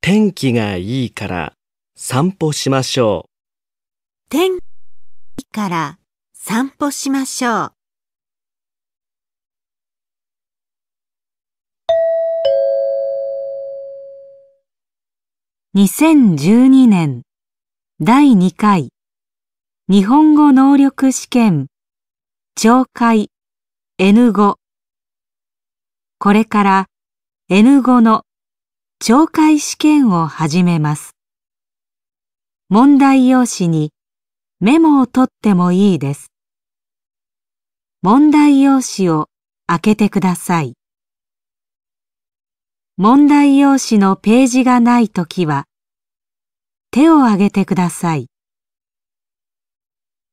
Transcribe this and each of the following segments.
天気がいいから散歩しましょう。天気から散歩しましょう。2012年第2回日本語能力試験懲戒 N5 これから N5 の懲戒試験を始めます。問題用紙にメモを取ってもいいです。問題用紙を開けてください。問題用紙のページがないときは、手を挙げてください。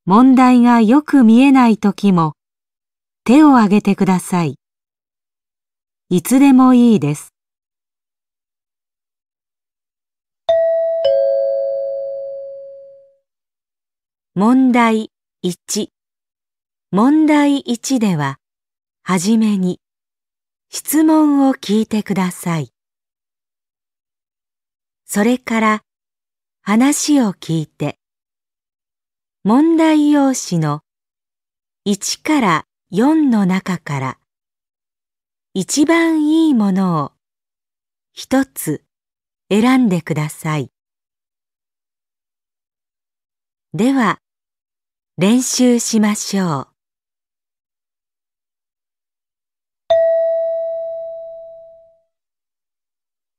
問題がよく見えないときも、手を挙げてください。いつでもいいです。問題1問題1では、はじめに質問を聞いてください。それから話を聞いて、問題用紙の1から4の中から一番いいものを一つ選んでください。では、練習しましょう。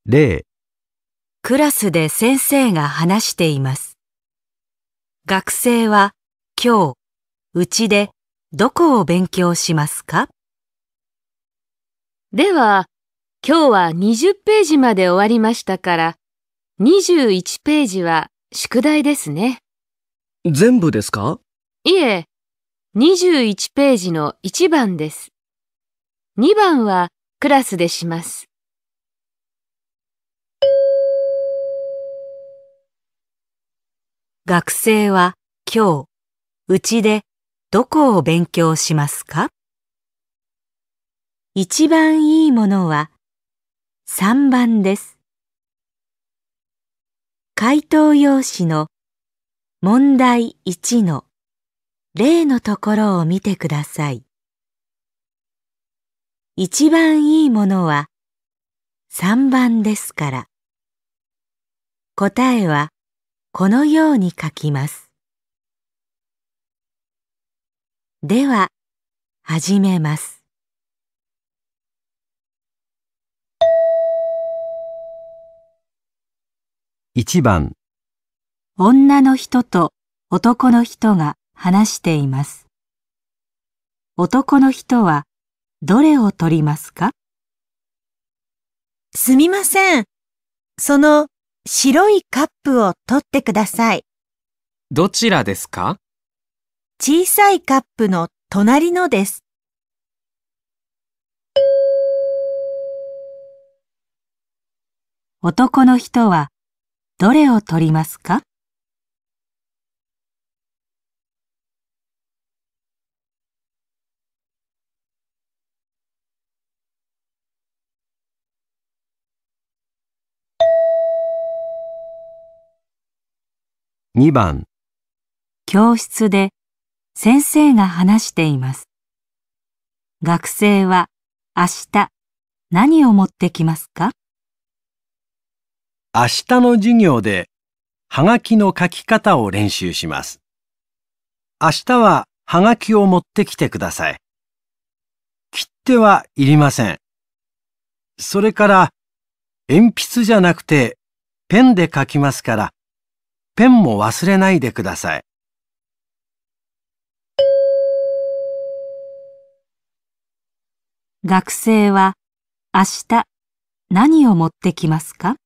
例クラスで先生が話しています。学生は今日、うちでどこを勉強しますかでは、今日は20ページまで終わりましたから、21ページは宿題ですね。全部ですかいえ、21ページの1番です。2番はクラスでします。学生は今日、うちでどこを勉強しますか一番いいものは3番です。回答用紙の問題1の例のところを見てください。一番いいものは3番ですから。答えはこのように書きます。では、始めます。1番女の人と男の人が話しています。男の人はどれを取りますかすみません。その白いカップを取ってください。どちらですか小さいカップの隣のです。男の人はどれを取りますか2番教室で先生が話しています。学生は明日何を持ってきますか明日の授業でハガキの書き方を練習します。明日はハガキを持ってきてください。切手はいりません。それから鉛筆じゃなくてペンで書きますからペンも忘れないでください。学生は明日何を持ってきますか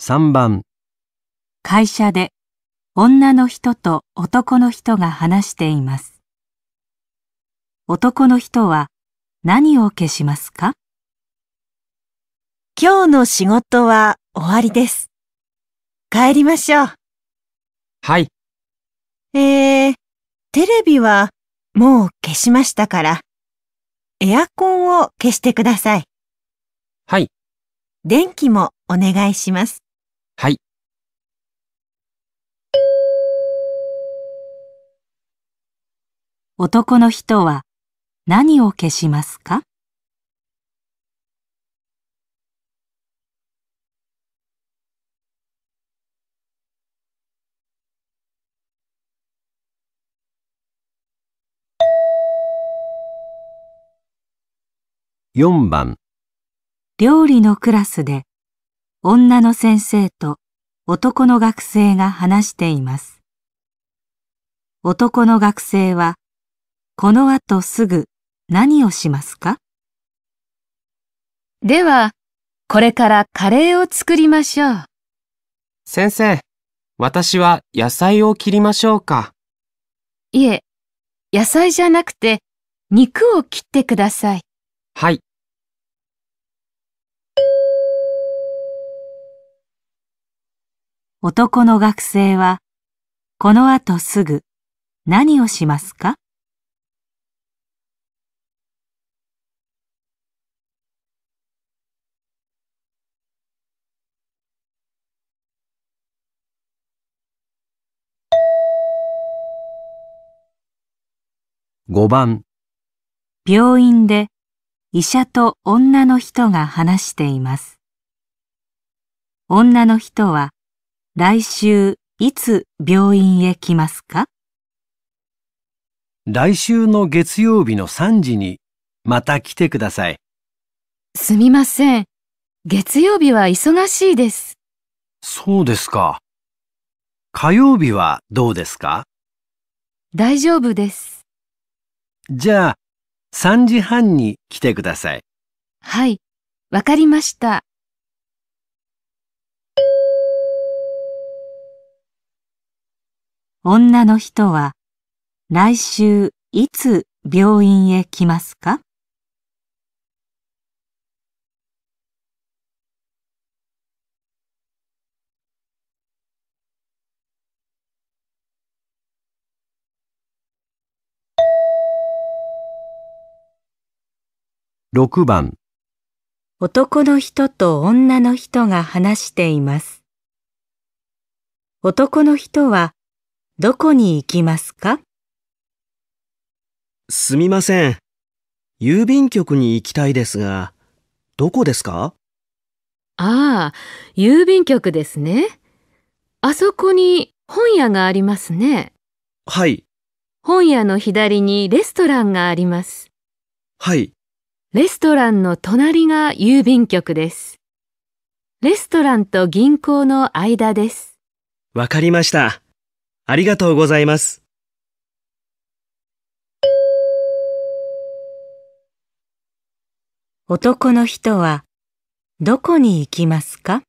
3番会社で女の人と男の人が話しています。男の人は何を消しますか今日の仕事は終わりです。帰りましょう。はい。えー、テレビはもう消しましたから、エアコンを消してください。はい。電気もお願いします。はい。男の人は何を消しますか4番料理のクラスで女の先生と男の学生が話しています。男の学生はこの後すぐ何をしますかでは、これからカレーを作りましょう。先生、私は野菜を切りましょうか。いえ、野菜じゃなくて肉を切ってください。はい。男の学生は、この後すぐ何をしますか5番病院で医者と女の人が話しています。女の人は来週いつ病院へ来ますか来週の月曜日の3時にまた来てください。すみません。月曜日は忙しいです。そうですか。火曜日はどうですか大丈夫です。じゃあ、3時半に来てください。はい、わかりました。女の人は来週いつ病院へ来ますか6番男の人と女の人が話しています男の人はどこに行きますかすみません郵便局に行きたいですがどこですかああ郵便局ですねあそこに本屋がありますねはい本屋の左にレストランがありますはいレストランの隣が郵便局です。レストランと銀行の間です。わかりました。ありがとうございます。男の人はどこに行きますか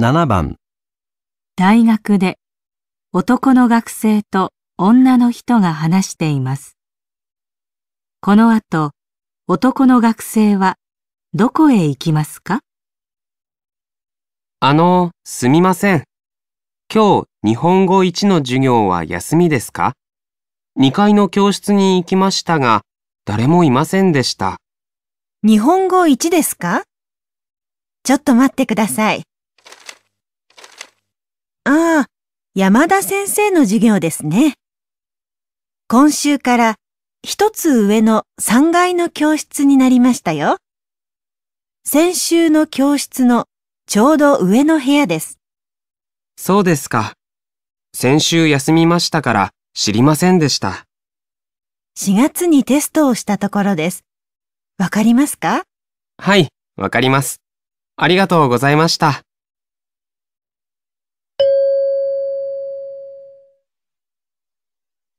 7番大学で男の学生と女の人が話しています。この後、男の学生はどこへ行きますかあの、すみません。今日、日本語1の授業は休みですか ?2 階の教室に行きましたが、誰もいませんでした。日本語1ですかちょっと待ってください。ああ、山田先生の授業ですね。今週から一つ上の3階の教室になりましたよ。先週の教室のちょうど上の部屋です。そうですか。先週休みましたから知りませんでした。4月にテストをしたところです。わかりますかはい、わかります。ありがとうございました。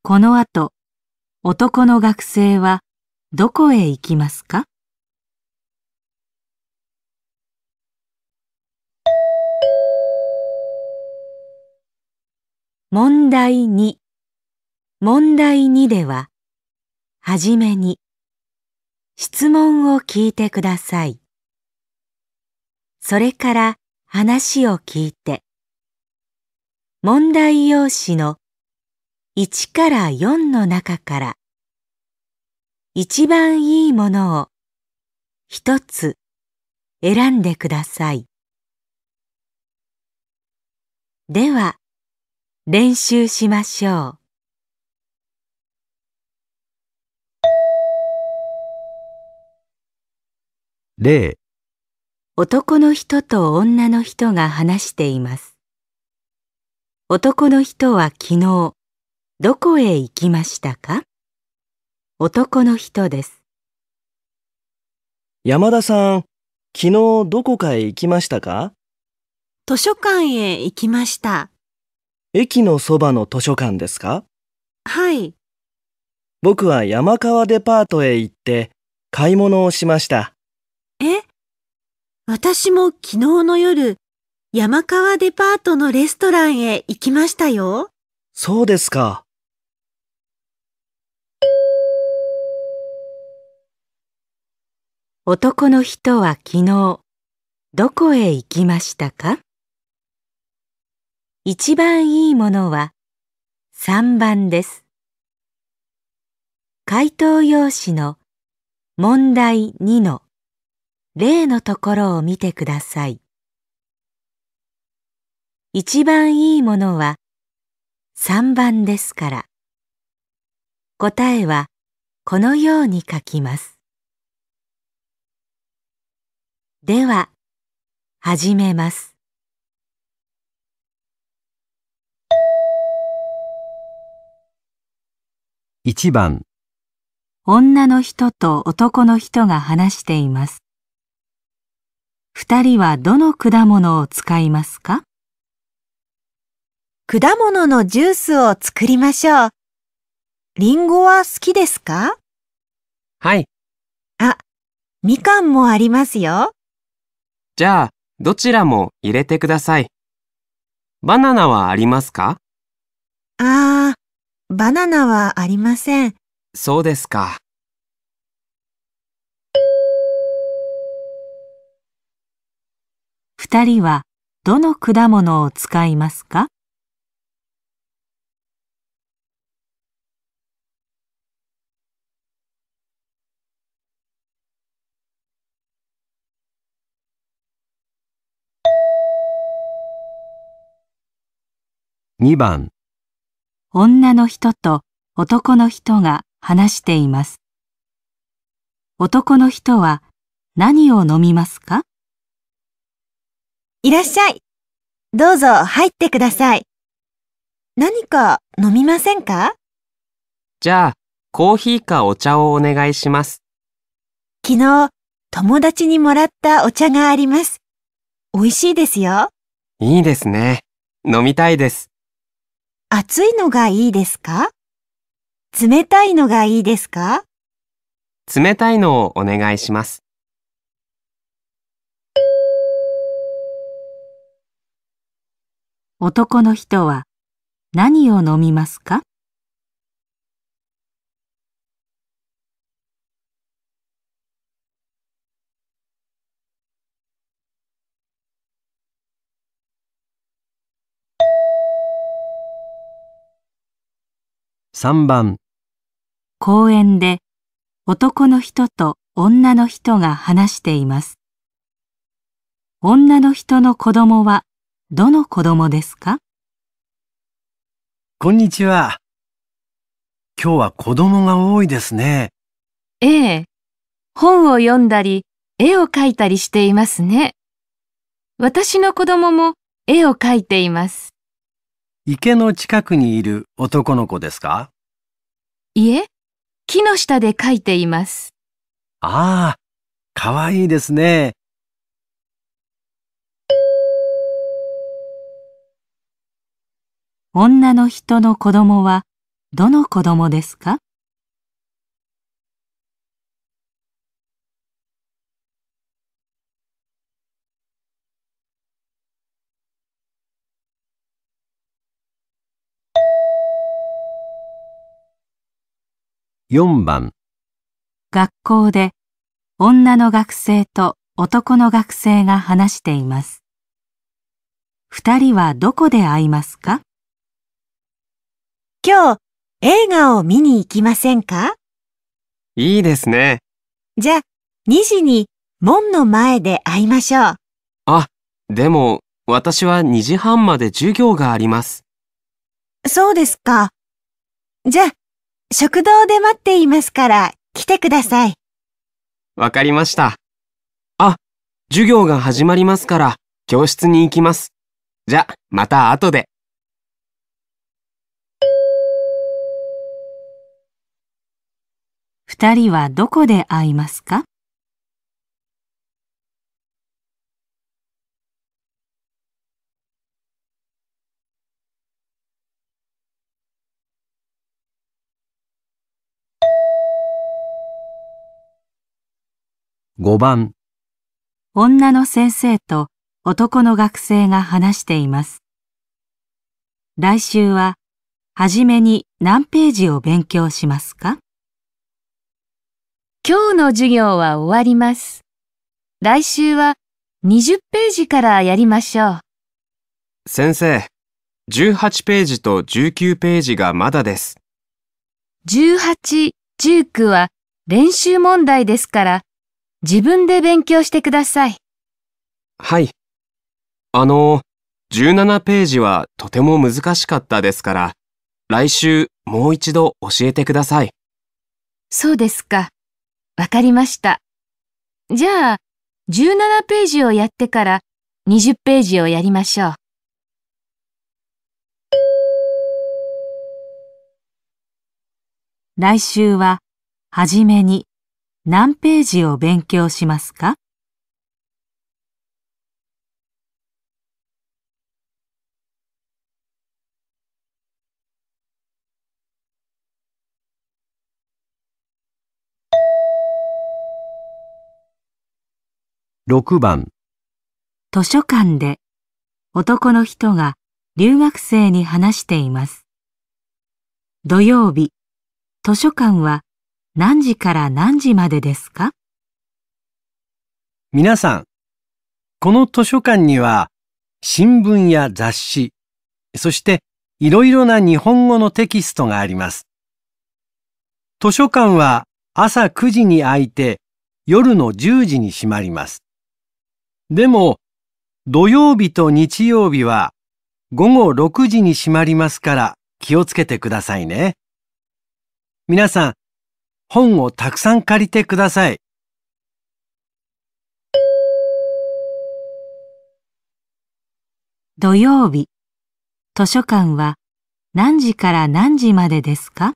この後、男の学生はどこへ行きますか問題2問題2では、はじめに質問を聞いてください。それから話を聞いて、問題用紙の1から4の中から一番いいものを一つ選んでください。では練習しましょう。例男の人と女の人が話しています。男の人は昨日、どこへ行きましたか男の人です。山田さん、昨日どこかへ行きましたか図書館へ行きました。駅のそばの図書館ですかはい。僕は山川デパートへ行って買い物をしました。え私も昨日の夜、山川デパートのレストランへ行きましたよ。そうですか。男の人は昨日どこへ行きましたか一番いいものは3番です。回答用紙の問題2の例のところを見てください。一番いいものは3番ですから答えはこのように書きます。では、始めます。1番女の人と男の人が話しています。二人はどの果物を使いますか果物のジュースを作りましょう。リンゴは好きですかはい。あ、みかんもありますよ。じゃあ、どちらも入れてください。バナナはありますかあー、バナナはありません。そうですか。二人はどの果物を使いますか2番女の人と男の人が話しています。男の人は何を飲みますかいらっしゃい。どうぞ入ってください。何か飲みませんかじゃあ、コーヒーかお茶をお願いします。昨日、友達にもらったお茶があります。美味しいですよ。いいですね。飲みたいです。暑いのがいいですか冷たいのがいいですか冷たいのをお願いします。男の人は何を飲みますか3番公園で男の人と女の人が話しています。女の人の子供はどの子供ですかこんにちは。今日は子供が多いですね。ええ。本を読んだり、絵を描いたりしていますね。私の子供も絵を描いています。池の近くにいる男の子ですかいえ、木の下で書いています。ああ、かわいいですね。女の人の子供はどの子供ですか4番学校で女の学生と男の学生が話しています。二人はどこで会いますか今日映画を見に行きませんかいいですね。じゃあ2時に門の前で会いましょう。あ、でも私は2時半まで授業があります。そうですか。じゃあ食堂で待っていますから来てください。わかりました。あ、授業が始まりますから教室に行きます。じゃ、また後で。二人はどこで会いますか5番女の先生と男の学生が話しています。来週は、初めに何ページを勉強しますか今日の授業は終わります。来週は20ページからやりましょう。先生、18ページと19ページがまだです。18、19は練習問題ですから、自分で勉強してください。はい。あの、17ページはとても難しかったですから、来週もう一度教えてください。そうですか。わかりました。じゃあ、17ページをやってから20ページをやりましょう。来週は、はじめに、何ページを勉強しますか6番図書館で男の人が留学生に話しています。土曜日、図書館は何時から何時までですか皆さん、この図書館には新聞や雑誌、そしていろいろな日本語のテキストがあります。図書館は朝9時に開いて夜の10時に閉まります。でも土曜日と日曜日は午後6時に閉まりますから気をつけてくださいね。皆さん、本をたくさん借りてください。土曜日、図書館は何時から何時までですか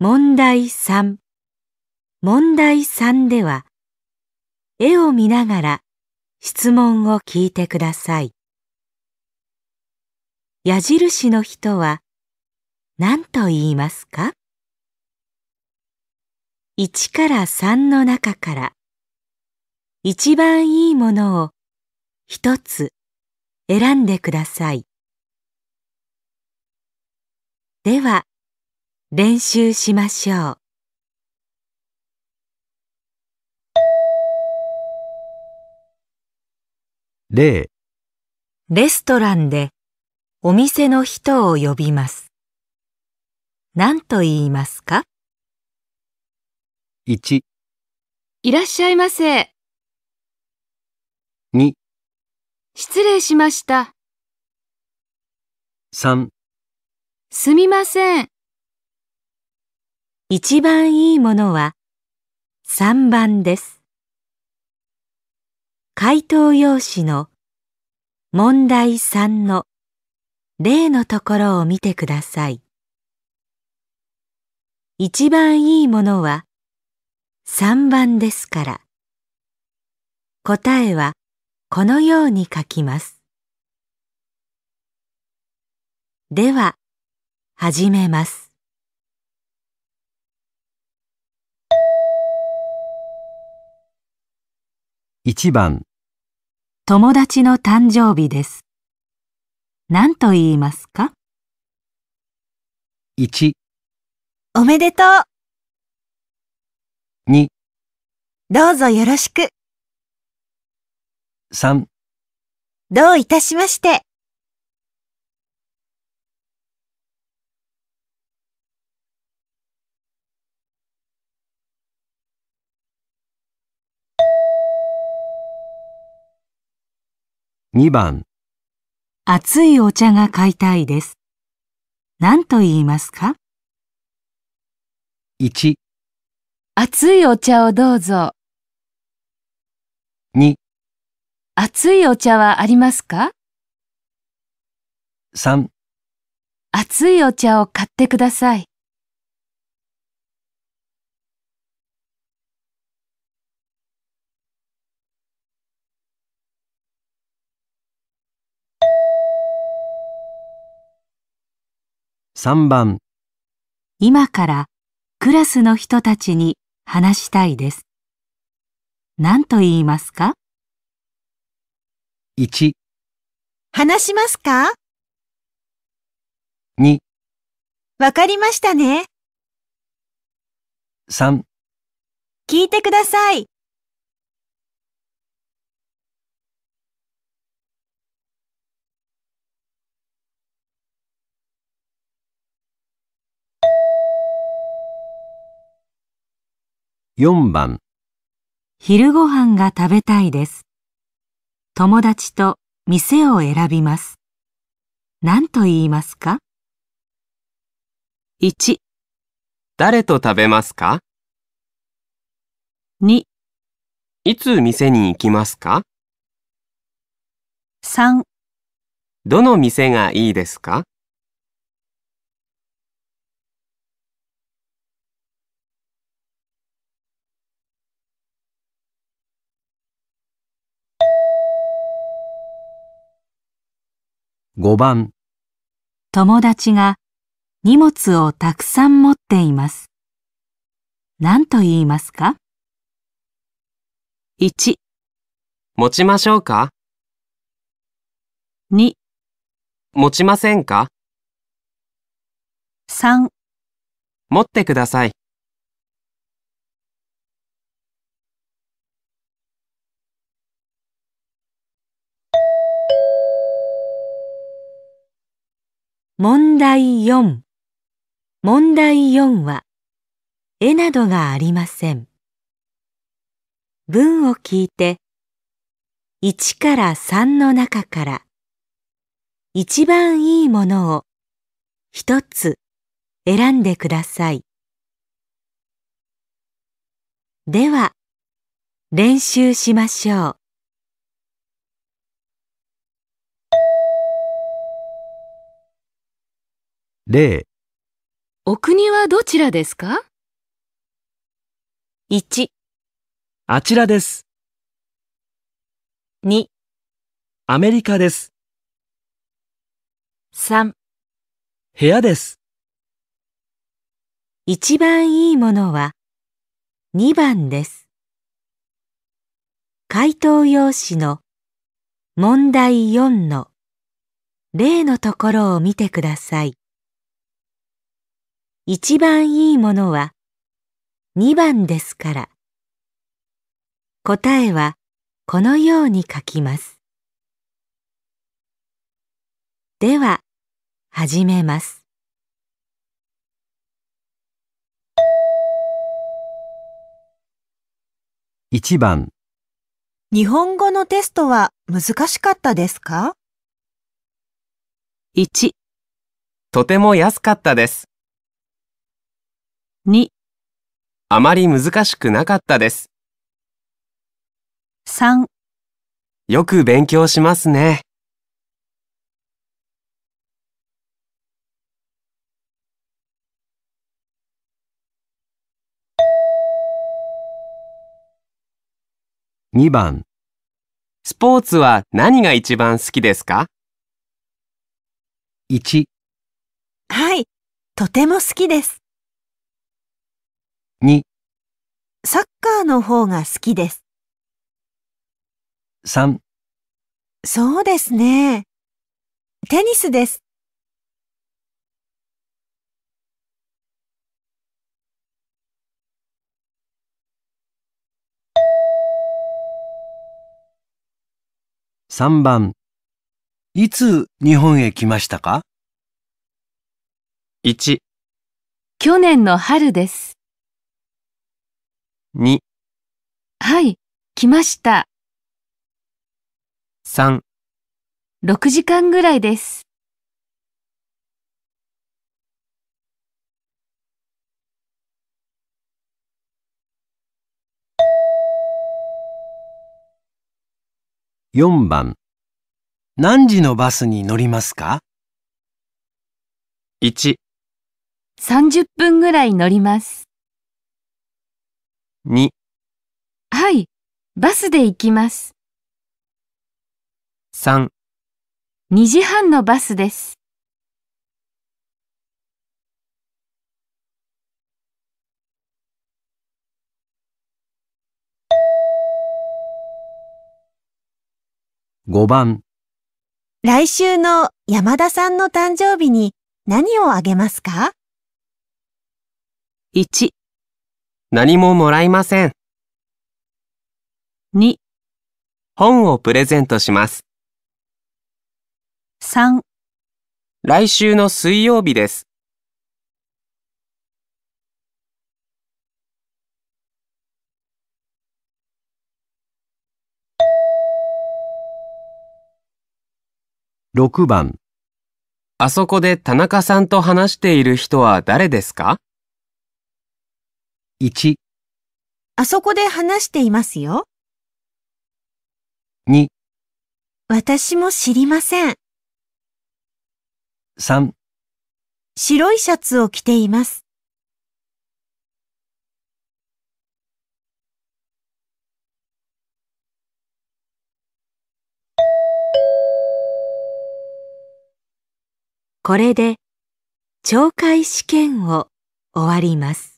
問題3問題3では絵を見ながら質問を聞いてください。矢印の人は何と言いますか ?1 から3の中から一番いいものを一つ選んでください。では練習しましょう。レストランでお店の人を呼びます。何と言いますか ?1 いらっしゃいませ。2失礼しました。3すみません。一番いいものは3番です。回答用紙の問題3の例のところを見てください。一番いいものは3番ですから。答えはこのように書きます。では、始めます。1番友達の誕生日です。何と言いますか ?1、おめでとう。2、どうぞよろしく。3、どういたしまして。2番熱いお茶が買いたいです。何と言いますか ?1、熱いお茶をどうぞ。2、熱いお茶はありますか ?3、熱いお茶を買ってください。3番今からクラスの人たちに話したいです。何と言いますか ?1 話しますか ?2 わかりましたね。3聞いてください。4番昼ご飯が食べたいです。友達と店を選びます。何と言いますか ?1 誰と食べますか ?2 いつ店に行きますか ?3 どの店がいいですか5番友達が荷物をたくさん持っています。何と言いますか ?1 持ちましょうか ?2 持ちませんか ?3 持ってください。問題4問題4は絵などがありません文を聞いて1から3の中から一番いいものを一つ選んでくださいでは練習しましょう例お国はどちらですか ?1、あちらです。2、アメリカです。3、部屋です。一番いいものは2番です。回答用紙の問題4の例のところを見てください。一番いいものは2番ですから。答えはこのように書きます。では、始めます。1番日本語のテストは難しかったですか 1, とても安かったです。2あまり難しくなかったです。3よく勉強しますね。2番スポーツは何が一番好きですか ?1 はい、とても好きです。サッカーの方が好きです。3そうですね。テニスです。3番いつ日本へ来ましたか ?1 去年の春です。2はい、来ました。3 6時間ぐらいです。4番何時のバスに乗りますか ?130 分ぐらい乗ります。2はい、バスで行きます。3 2時半のバスです。5番来週の山田さんの誕生日に何をあげますか 1, 何ももらいません。2、本をプレゼントします。3、来週の水曜日です。6番あそこで田中さんと話している人は誰ですか1あそこで話していますよ。2私も知りません。3白いシャツを着ています。これで懲戒試験を終わります。